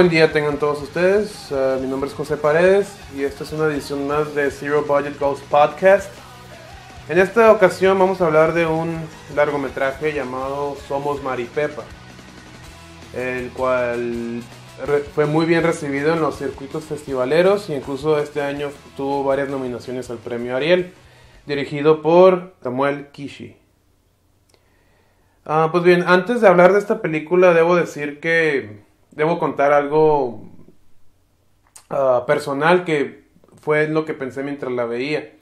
buen día tengan todos ustedes. Ah, mi nombre es José Paredes y esta es una edición más de Zero Budget Ghost Podcast. En esta ocasión vamos a hablar de un largometraje llamado Somos Maripepa, el cual fue muy bien recibido en los circuitos festivaleros y incluso este año tuvo varias nominaciones al premio Ariel, dirigido por Samuel Kishi. Ah, pues bien, antes de hablar de esta película debo decir que debo contar algo ah, personal que fue lo que pensé mientras la veía.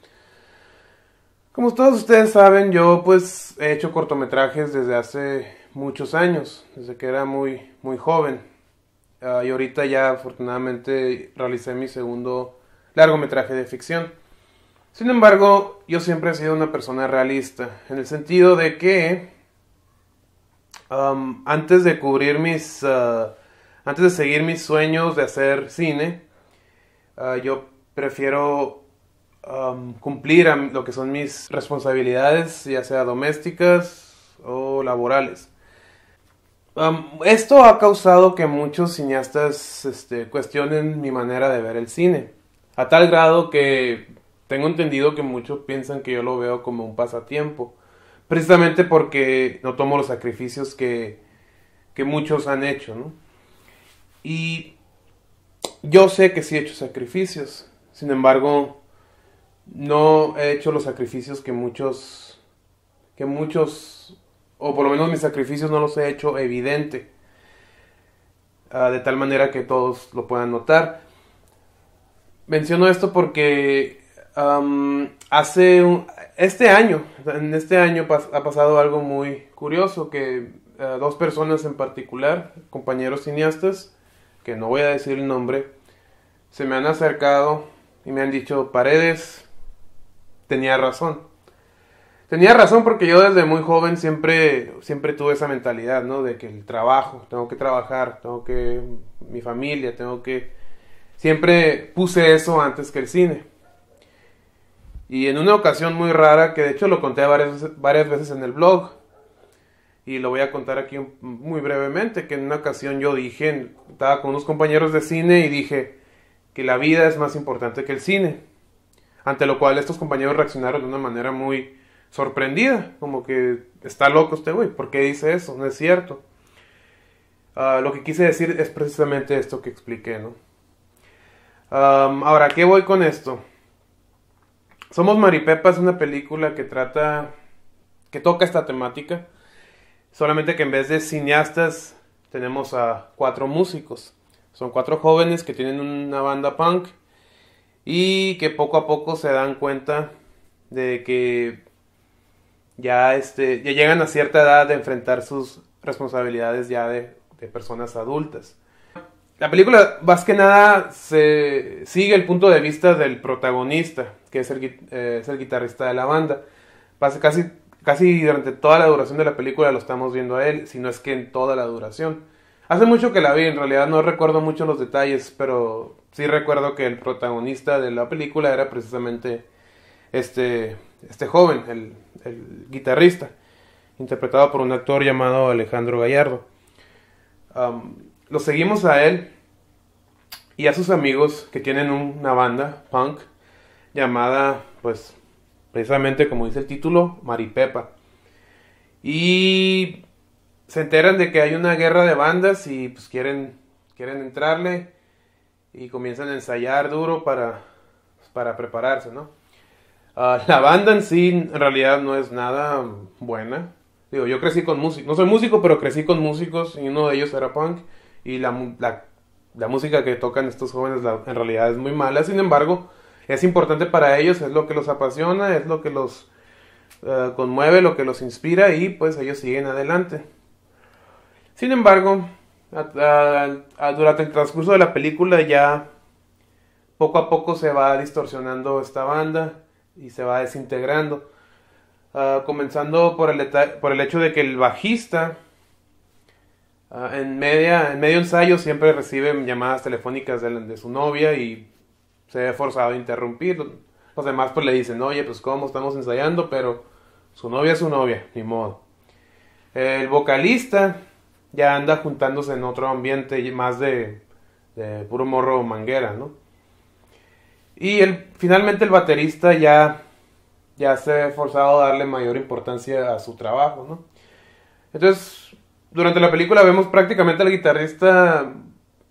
Como todos ustedes saben, yo pues he hecho cortometrajes desde hace muchos años, desde que era muy, muy joven. Ah, y ahorita ya afortunadamente realicé mi segundo largometraje de ficción. Sin embargo, yo siempre he sido una persona realista, en el sentido de que antes de cubrir mis ah, antes de seguir mis sueños de hacer cine, ah, yo prefiero cumplir lo que son mis responsabilidades, ya sea domésticas o laborales. esto ha causado que muchos cineastas este, cuestionen mi manera de ver el cine, a tal grado que tengo entendido que muchos piensan que yo lo veo como un pasatiempo, precisamente porque no tomo los sacrificios que, que muchos han hecho, ¿no? Y yo sé que sí he hecho sacrificios, sin embargo, no he hecho los sacrificios que muchos, que muchos, o por lo menos mis sacrificios no los he hecho evidente, ah, de tal manera que todos lo puedan notar. Menciono esto porque hace un, este año, en este año ha pasado algo muy curioso que ah, dos personas en particular, compañeros cineastas, no voy a decir el nombre, se me han acercado y me han dicho, Paredes, tenía razón. Tenía razón porque yo desde muy joven siempre, siempre tuve esa mentalidad, ¿no? De que el trabajo, tengo que trabajar, tengo que... mi familia, tengo que... Siempre puse eso antes que el cine. Y en una ocasión muy rara, que de hecho lo conté varias veces en el blog, y lo voy a contar aquí muy brevemente, que en una ocasión yo dije, estaba con unos compañeros de cine y dije que la vida es más importante que el cine, ante lo cual estos compañeros reaccionaron de una manera muy sorprendida, como que está loco este güey, ¿por qué dice eso? No es cierto. Ah, lo que quise decir es precisamente esto que expliqué, ¿no? ahora, ¿qué voy con esto? Somos Maripepa es una película que trata, que toca esta temática, Solamente que en vez de cineastas tenemos a cuatro músicos. Son cuatro jóvenes que tienen una banda punk y que poco a poco se dan cuenta de que ya, este, ya llegan a cierta edad de enfrentar sus responsabilidades ya de, personas adultas. La película más que nada se sigue el punto de vista del protagonista, que es el, eh, es el guitarrista de la banda. Pasa casi Casi durante toda la duración de la película lo estamos viendo a él, si no es que en toda la duración. Hace mucho que la vi, en realidad no recuerdo mucho los detalles, pero sí recuerdo que el protagonista de la película era precisamente este, este joven, el, guitarrista, interpretado por un actor llamado Alejandro Gallardo. lo seguimos a él y a sus amigos que tienen una banda punk llamada, pues, precisamente como dice el título, Maripepa. Y se enteran de que hay una guerra de bandas y pues quieren, quieren entrarle y comienzan a ensayar duro para, pues, para prepararse, ¿no? Ah, la banda en sí en realidad no es nada buena. Digo, yo crecí con músicos, no soy músico, pero crecí con músicos y uno de ellos era punk y la, la, la música que tocan estos jóvenes en realidad es muy mala, sin embargo, es importante para ellos, es lo que los apasiona, es lo que los eh, conmueve, lo que los inspira y pues ellos siguen adelante. Sin embargo, durante el transcurso de la película ya poco a poco se va distorsionando esta banda y se va desintegrando. Eh, comenzando por el, por el hecho de que el bajista eh, en, media, en medio ensayo siempre recibe llamadas telefónicas de su novia y se ve forzado a interrumpir. Los demás pues le dicen, oye, pues cómo estamos ensayando, pero su novia es su novia, ni modo. El vocalista ya anda juntándose en otro ambiente más de, puro morro manguera, ¿no? Y el, finalmente el baterista ya, ya se ve forzado a darle mayor importancia a su trabajo, ¿no? Entonces, durante la película vemos prácticamente al guitarrista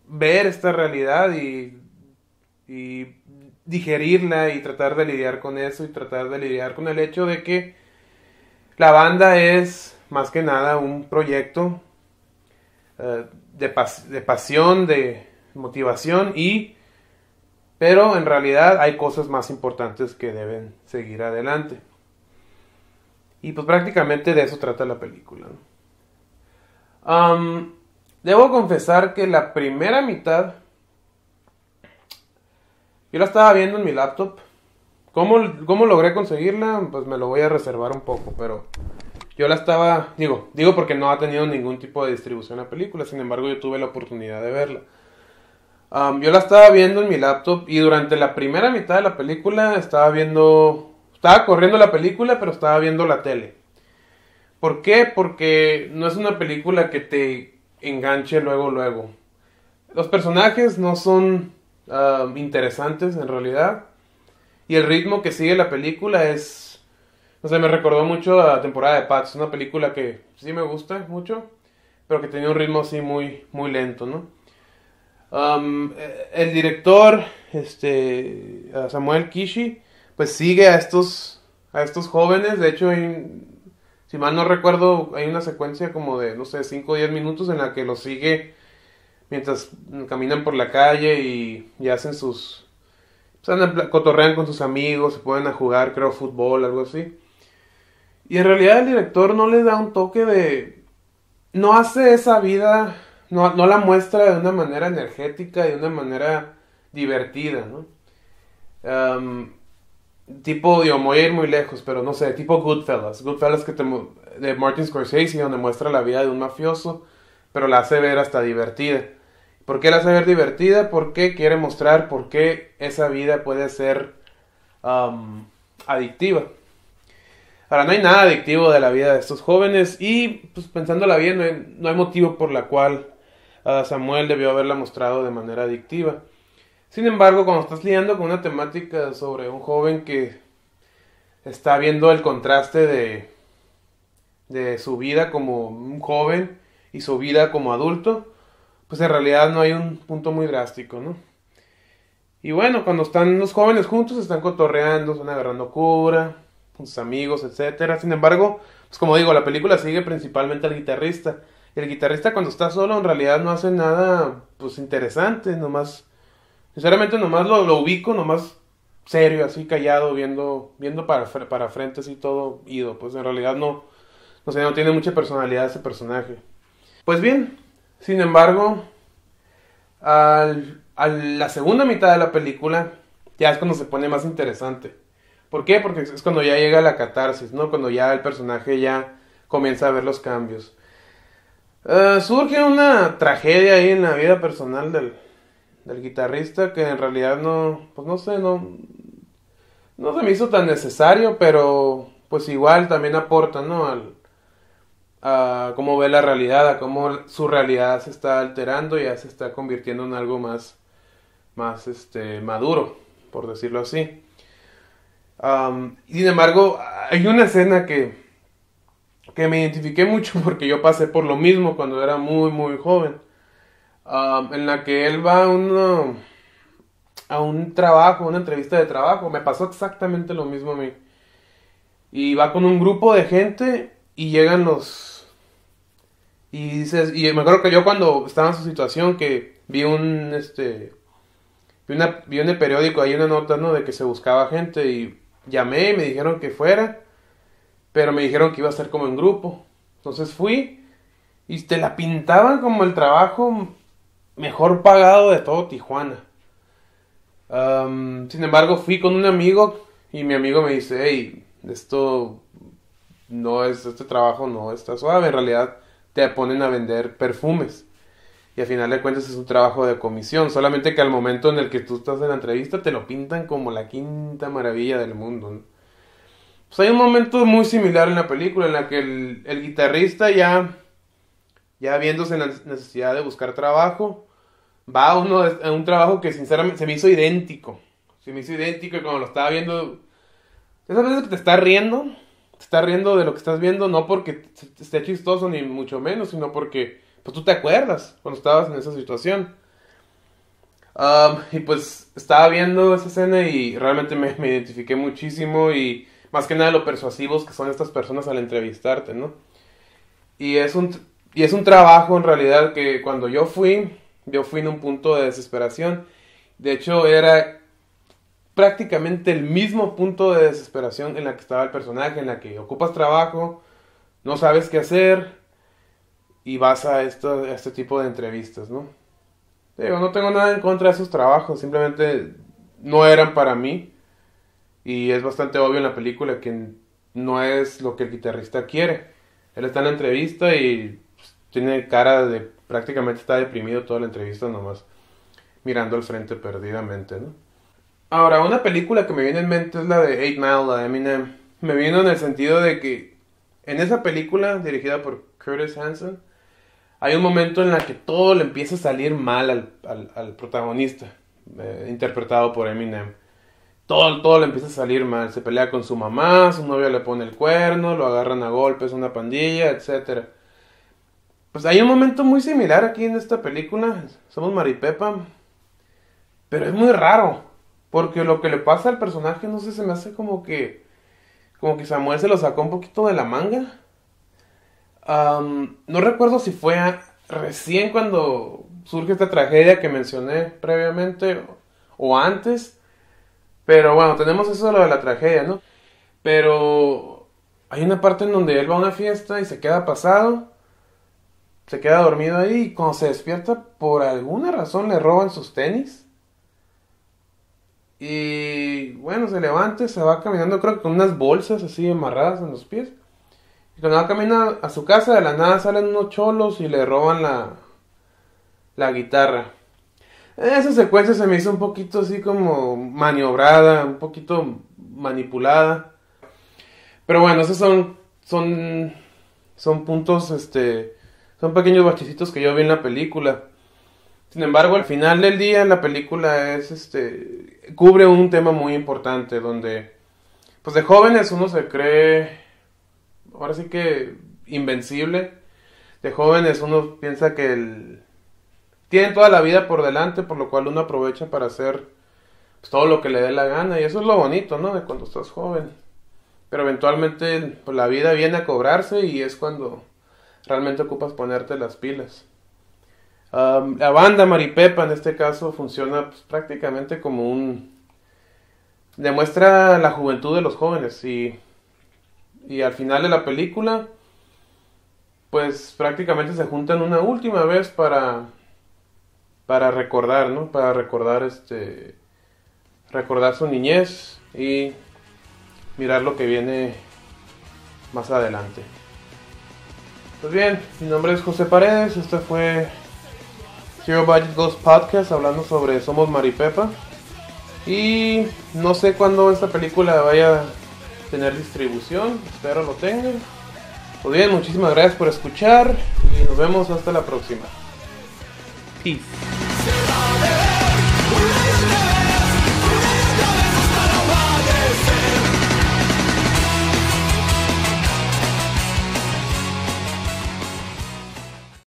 ver esta realidad y y digerirla y tratar de lidiar con eso y tratar de lidiar con el hecho de que la banda es más que nada un proyecto eh, de, pasión, de motivación y pero en realidad hay cosas más importantes que deben seguir adelante. Y pues prácticamente de eso trata la película. debo confesar que la primera mitad yo la estaba viendo en mi laptop. ¿Cómo, logré conseguirla? Pues me lo voy a reservar un poco, pero yo la estaba, digo, digo porque no ha tenido ningún tipo de distribución a película, sin embargo yo tuve la oportunidad de verla. yo la estaba viendo en mi laptop y durante la primera mitad de la película estaba viendo, estaba corriendo la película, pero estaba viendo la tele. ¿Por qué? Porque no es una película que te enganche luego, luego. Los personajes no son interesantes en realidad. Y el ritmo que sigue la película es, no sé, me recordó mucho a la temporada de Pats, una película que sí me gusta mucho, pero que tenía un ritmo así muy, muy lento, eh, el director, este, Samuel Kishi, pues sigue a estos, a estos jóvenes, de hecho hay, si mal no recuerdo, hay una secuencia como de, no sé, 5 o 10 minutos en la que los sigue mientras caminan por la calle y, hacen sus... Pues, cotorrean con sus amigos, se ponen a jugar, creo, fútbol, algo así. Y en realidad el director no le da un toque de... No hace esa vida, no, la muestra de una manera energética, de una manera divertida, ¿no? tipo, yo voy a ir muy lejos, pero no sé, tipo Goodfellas. Goodfellas que de Martin Scorsese, donde muestra la vida de un mafioso, pero la hace ver hasta divertida. ¿Por qué la hace ver divertida? ¿Por qué quiere mostrar por qué esa vida puede ser um, adictiva. Ahora, no hay nada adictivo de la vida de estos jóvenes y, pues, pensándola bien, no hay, motivo por la cual uh, Samuel debió haberla mostrado de manera adictiva. Sin embargo, cuando estás lidiando con una temática sobre un joven que está viendo el contraste de, de su vida como un joven y su vida como adulto, pues en realidad no hay un punto muy drástico, ¿no? Y bueno, cuando están los jóvenes juntos, están cotorreando, están agarrando cura, con sus amigos, etcétera. Sin embargo, pues como digo, la película sigue principalmente al guitarrista. Y El guitarrista cuando está solo en realidad no hace nada, pues interesante, nomás, sinceramente nomás lo, lo ubico, nomás serio, así callado, viendo, viendo para, para frente, así todo ido. Pues en realidad no, no sé, no tiene mucha personalidad ese personaje. Pues bien, sin embargo, al, a la segunda mitad de la película ya es cuando se pone más interesante. ¿Por qué? Porque es cuando ya llega la catarsis, ¿no? Cuando ya el personaje ya comienza a ver los cambios. Eh, surge una tragedia ahí en la vida personal del, del guitarrista que en realidad no, pues no sé, no, no se me hizo tan necesario, pero pues igual también aporta, ¿no? Al, a cómo ve la realidad, a cómo su realidad se está alterando, Y ya se está convirtiendo en algo más, más este, maduro, por decirlo así. Y sin embargo, hay una escena que, que me identifiqué mucho porque yo pasé por lo mismo cuando era muy, muy joven, en la que él va a, a un trabajo, una entrevista de trabajo, me pasó exactamente lo mismo a mí. Y va con un grupo de gente y llegan los... Y dices, y me acuerdo que yo cuando estaba en su situación que vi un, este, vi, una, vi en el periódico ahí una nota, ¿no? De que se buscaba gente y llamé y me dijeron que fuera, pero me dijeron que iba a ser como en grupo. Entonces fui y te la pintaban como el trabajo mejor pagado de todo Tijuana. sin embargo, fui con un amigo y mi amigo me dice, hey, esto no es, este trabajo no está suave, en realidad te ponen a vender perfumes. Y al final de cuentas es un trabajo de comisión, solamente que al momento en el que tú estás en la entrevista te lo pintan como la quinta maravilla del mundo. Pues hay un momento muy similar en la película en la que el, guitarrista ya, ya viéndose la necesidad de buscar trabajo, va a, uno, a un trabajo que sinceramente se me hizo idéntico. Se me hizo idéntico y cuando lo estaba viendo... Esas veces que te estás riendo te estás riendo de lo que estás viendo, no porque esté chistoso ni mucho menos, sino porque pues tú te acuerdas cuando estabas en esa situación. y pues estaba viendo esa escena y realmente me, me, identifiqué muchísimo y más que nada lo persuasivos que son estas personas al entrevistarte, ¿no? Y es un, y es un trabajo en realidad que cuando yo fui, yo fui en un punto de desesperación. De hecho, era prácticamente el mismo punto de desesperación en la que estaba el personaje, en la que ocupas trabajo, no sabes qué hacer y vas a, esto, a este tipo de entrevistas, ¿no? Digo, no tengo nada en contra de esos trabajos, simplemente no eran para mí y es bastante obvio en la película que no es lo que el guitarrista quiere. Él está en la entrevista y pues, tiene cara de prácticamente está deprimido toda la entrevista nomás mirando al frente perdidamente, ¿no? Ahora, una película que me viene en mente es la de Eight Mile, de Eminem. Me vino en el sentido de que en esa película, dirigida por Curtis Hanson, hay un momento en la que todo le empieza a salir mal al, al, al protagonista, eh, interpretado por Eminem. Todo, todo le empieza a salir mal. Se pelea con su mamá, su novio le pone el cuerno, lo agarran a golpes, una pandilla, etc. Pues hay un momento muy similar aquí en esta película. Somos Maripepa. Pero es muy raro. Porque lo que le pasa al personaje, no sé, se me hace como que. Como que Samuel se lo sacó un poquito de la manga. no recuerdo si fue recién cuando surge esta tragedia que mencioné previamente o, antes. Pero bueno, tenemos eso lo de la tragedia, ¿no? Pero hay una parte en donde él va a una fiesta y se queda pasado. Se queda dormido ahí y cuando se despierta, por alguna razón le roban sus tenis y bueno, se levanta, se va caminando, creo que con unas bolsas así amarradas en los pies. Y cuando va caminando a su casa, de la nada salen unos cholos y le roban la, la guitarra. Esa secuencia se me hizo un poquito así como maniobrada, un poquito manipulada. Pero bueno, esos son, son, son puntos, este, son pequeños bachecitos que yo vi en la película. Sin embargo, al final del día la película es, este, cubre un tema muy importante donde, pues de jóvenes uno se cree, ahora sí que invencible, de jóvenes uno piensa que tiene toda la vida por delante, por lo cual uno aprovecha para hacer pues, todo lo que le dé la gana, y eso es lo bonito, ¿no? De cuando estás joven. Pero eventualmente pues, la vida viene a cobrarse y es cuando realmente ocupas ponerte las pilas la banda Maripepa en este caso funciona pues, prácticamente como un... demuestra la juventud de los jóvenes y, al final de la película pues prácticamente se juntan una última vez para para recordar, ¿no? Para recordar este recordar su niñez y mirar lo que viene más adelante. Pues bien, mi nombre es José Paredes, este fue Hero Budget Ghost Podcast hablando sobre Somos Maripepa. Y no sé cuándo esta película vaya a tener distribución, espero lo tengan. Pues bien, muchísimas gracias por escuchar y nos vemos hasta la próxima. Peace.